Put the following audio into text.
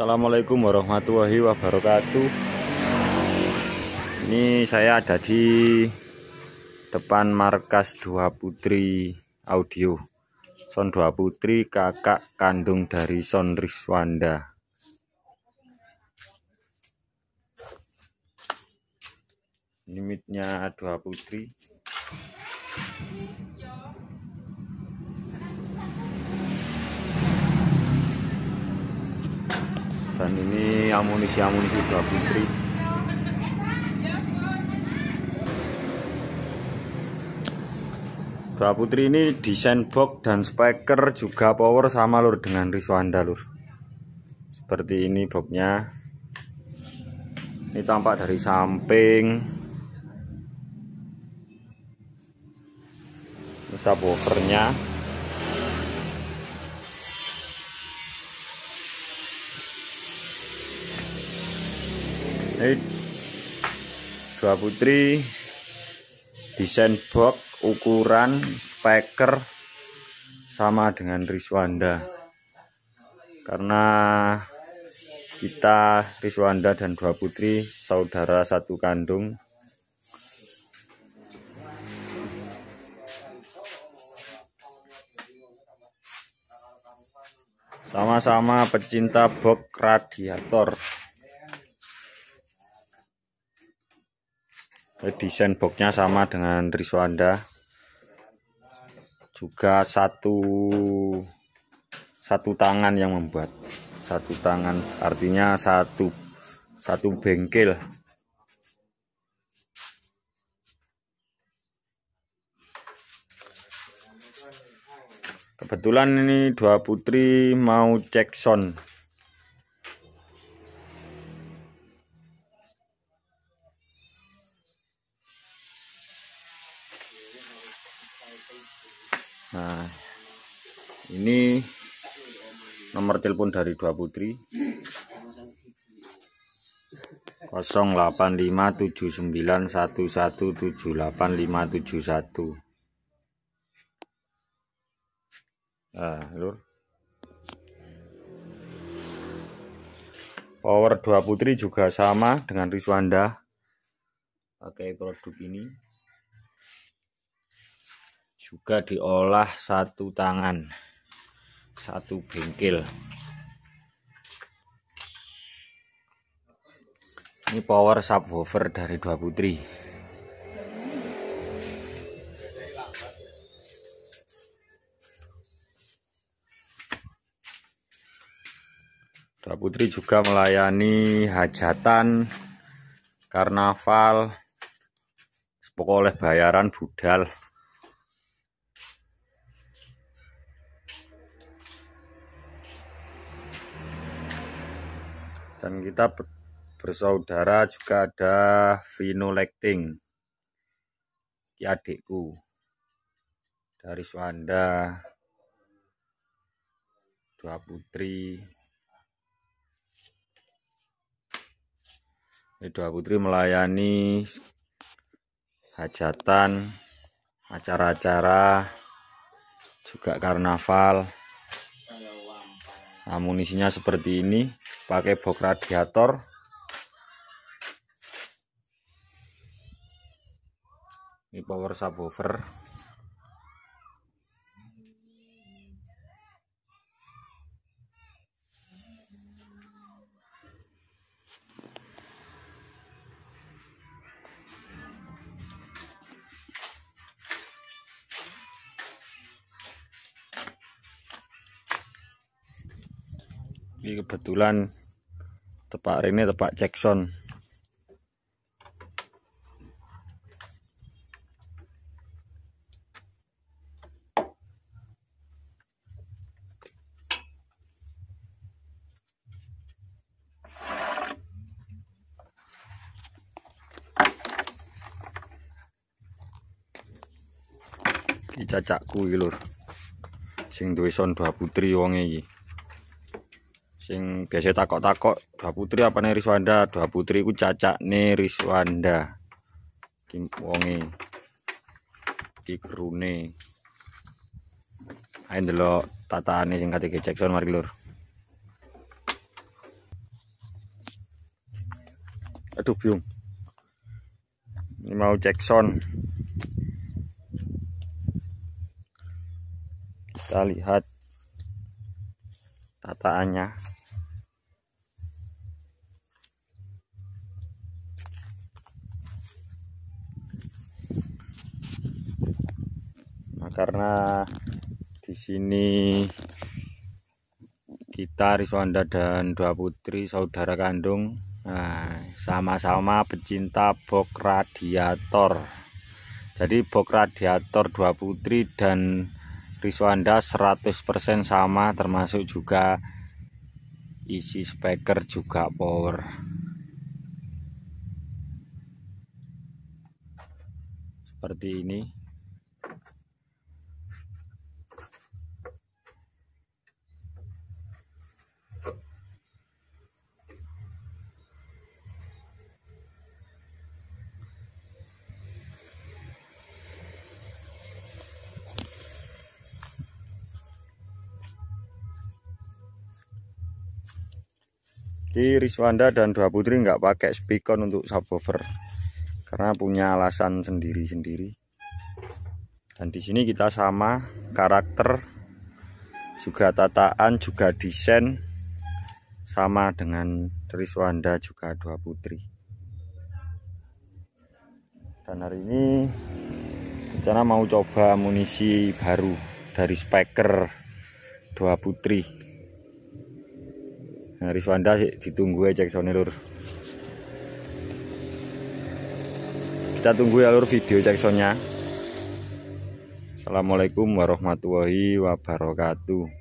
Assalamualaikum warahmatullahi wabarakatuh Ini saya ada di depan markas Dua Putri Audio Son Dua Putri kakak kandung dari Son Riswanda Limitnya Dua Putri dan ini amunisi-amunisi dua Putri dua Putri ini desain box dan speaker juga power sama lur dengan Riswanda lur seperti ini boxnya ini tampak dari samping bisa bokernya Eh, dua putri desain box ukuran speaker sama dengan Riswanda karena kita Riswanda dan dua putri saudara satu kandung sama-sama pecinta box radiator desain boxnya sama dengan Riswanda juga satu satu tangan yang membuat satu tangan artinya satu satu bengkel kebetulan ini dua putri mau cek sound Nah, ini nomor telepon dari Dua Putri. 085791178571. Nah, lur. Power Dua Putri juga sama dengan Riswanda pakai produk ini juga diolah satu tangan satu bengkel ini power subwoofer dari dua putri dua putri juga melayani hajatan karnaval oleh bayaran budal dan kita bersaudara juga ada Vinolecting Ki adikku dari Swanda dua putri ini dua putri melayani hajatan acara-acara juga karnaval amunisinya seperti ini pakai box radiator ini power subwoofer ini kebetulan tepak Rene tepak Jackson dicacak kuwi lur sing duwe son dua putri wong iki sing biasa takok-takok dua putri apa nih Riswanda dua putri ku cacak nih Riswanda kim Wongi di kerune ayo dulu tataan sing kate Jackson mari lur aduh biung ini mau Jackson kita lihat tataannya karena di sini kita Riswanda dan dua putri saudara kandung nah, sama-sama nah, pecinta box radiator jadi box radiator dua putri dan Riswanda 100% sama termasuk juga isi speaker juga power seperti ini Jadi Riswanda dan Dua Putri nggak pakai speakon untuk subwoofer karena punya alasan sendiri-sendiri. Dan di sini kita sama karakter juga tataan juga desain sama dengan Riswanda juga Dua Putri. Dan hari ini rencana mau coba amunisi baru dari speaker Dua Putri. Nah, Riswanda sih ditunggu ya cek sone lur. Kita tunggu ya lur video cek sonya. Assalamualaikum warahmatullahi wabarakatuh.